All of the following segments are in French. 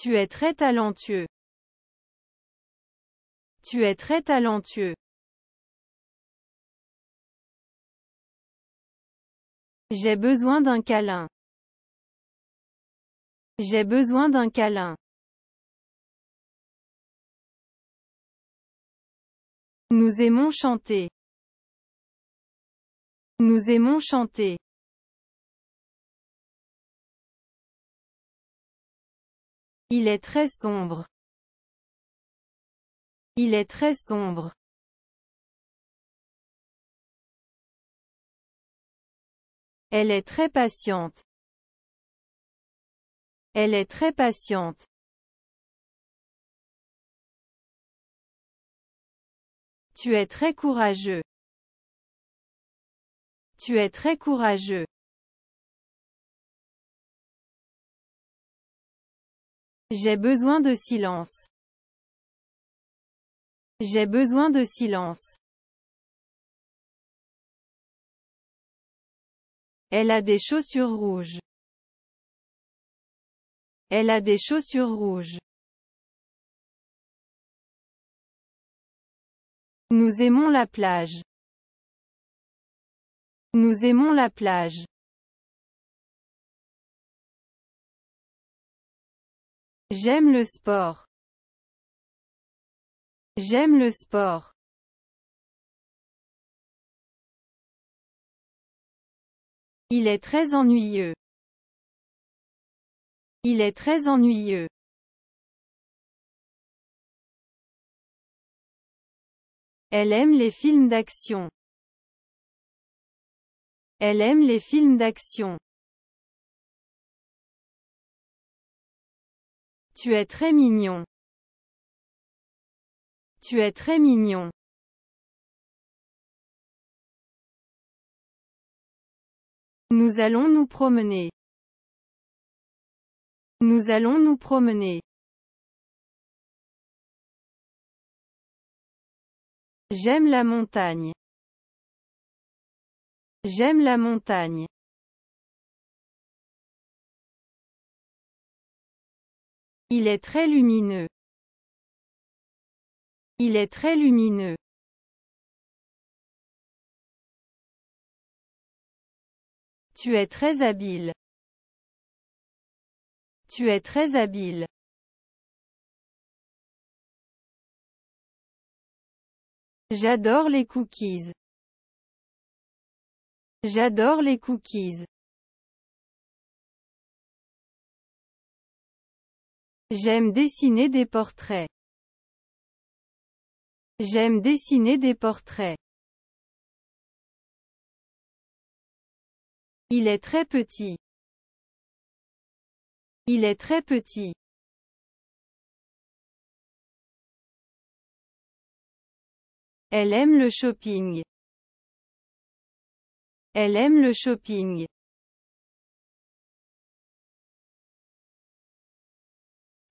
Tu es très talentueux. Tu es très talentueux. J'ai besoin d'un câlin. J'ai besoin d'un câlin. Nous aimons chanter. Nous aimons chanter. Il est très sombre. Il est très sombre. Elle est très patiente. Elle est très patiente. Tu es très courageux. Tu es très courageux. J'ai besoin de silence. J'ai besoin de silence. Elle a des chaussures rouges. Elle a des chaussures rouges. Nous aimons la plage. Nous aimons la plage. J'aime le sport. J'aime le sport. Il est très ennuyeux. Il est très ennuyeux. Elle aime les films d'action. Elle aime les films d'action. Tu es très mignon. Tu es très mignon. Nous allons nous promener. Nous allons nous promener. J'aime la montagne. J'aime la montagne. Il est très lumineux. Il est très lumineux. Tu es très habile. Tu es très habile. J'adore les cookies. J'adore les cookies. J'aime dessiner des portraits. J'aime dessiner des portraits. Il est très petit. Il est très petit. Elle aime le shopping. Elle aime le shopping.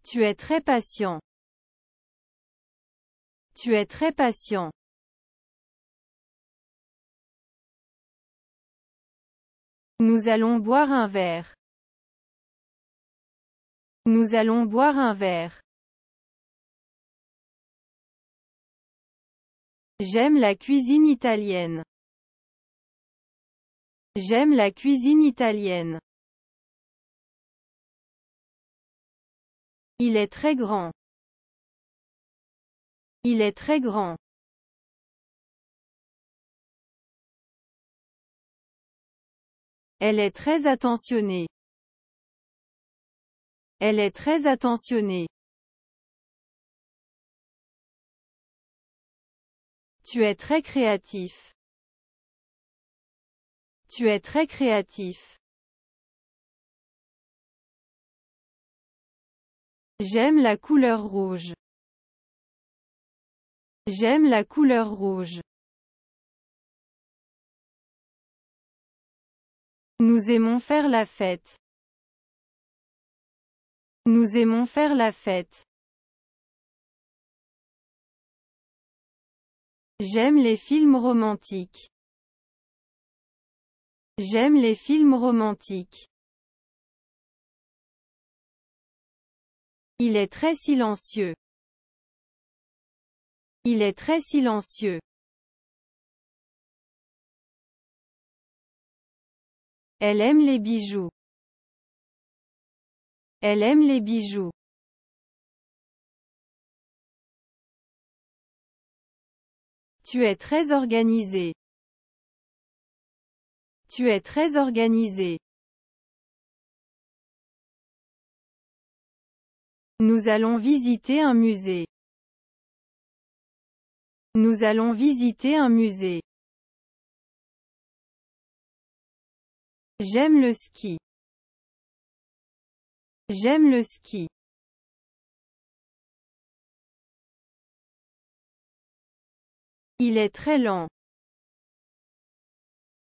Tu es très patient. Tu es très patient. Nous allons boire un verre. Nous allons boire un verre. J'aime la cuisine italienne. J'aime la cuisine italienne. Il est très grand. Il est très grand. Elle est très attentionnée. Elle est très attentionnée. Tu es très créatif. Tu es très créatif. J'aime la couleur rouge. J'aime la couleur rouge. Nous aimons faire la fête. Nous aimons faire la fête. J'aime les films romantiques. J'aime les films romantiques. Il est très silencieux. Il est très silencieux. Elle aime les bijoux. Elle aime les bijoux. Tu es très organisé. Tu es très organisé. Nous allons visiter un musée. Nous allons visiter un musée. J'aime le ski. J'aime le ski. Il est très lent.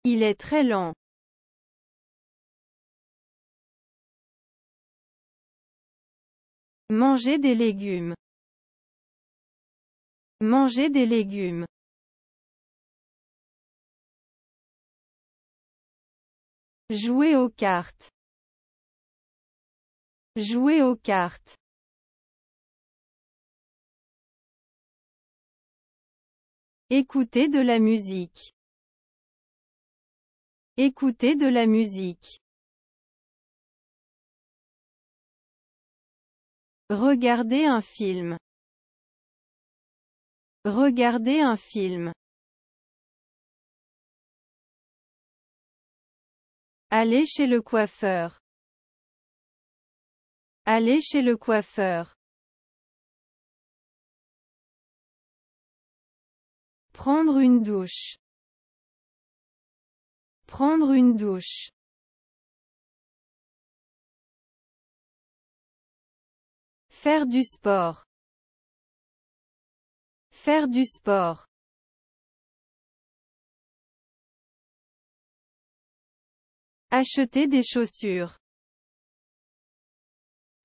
Il est très lent. Manger des légumes. Manger des légumes. Jouer aux cartes. Jouer aux cartes. Écouter de la musique. Écouter de la musique. Regardez un film. Regardez un film. Aller chez le coiffeur. Aller chez le coiffeur. Prendre une douche. Prendre une douche. Faire du sport. Faire du sport. Acheter des chaussures.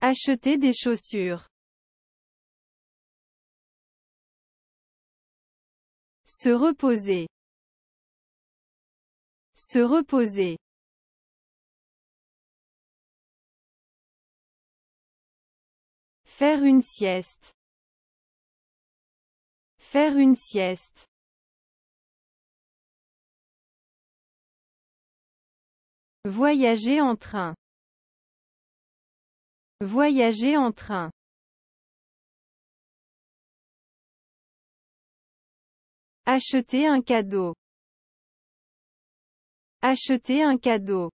Acheter des chaussures. Se reposer. Se reposer. Faire une sieste. Faire une sieste. Voyager en train. Voyager en train. Acheter un cadeau. Acheter un cadeau.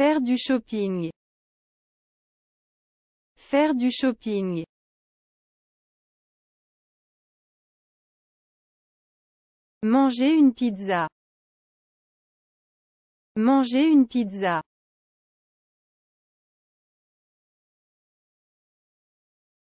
Faire du shopping. Faire du shopping. Manger une pizza. Manger une pizza.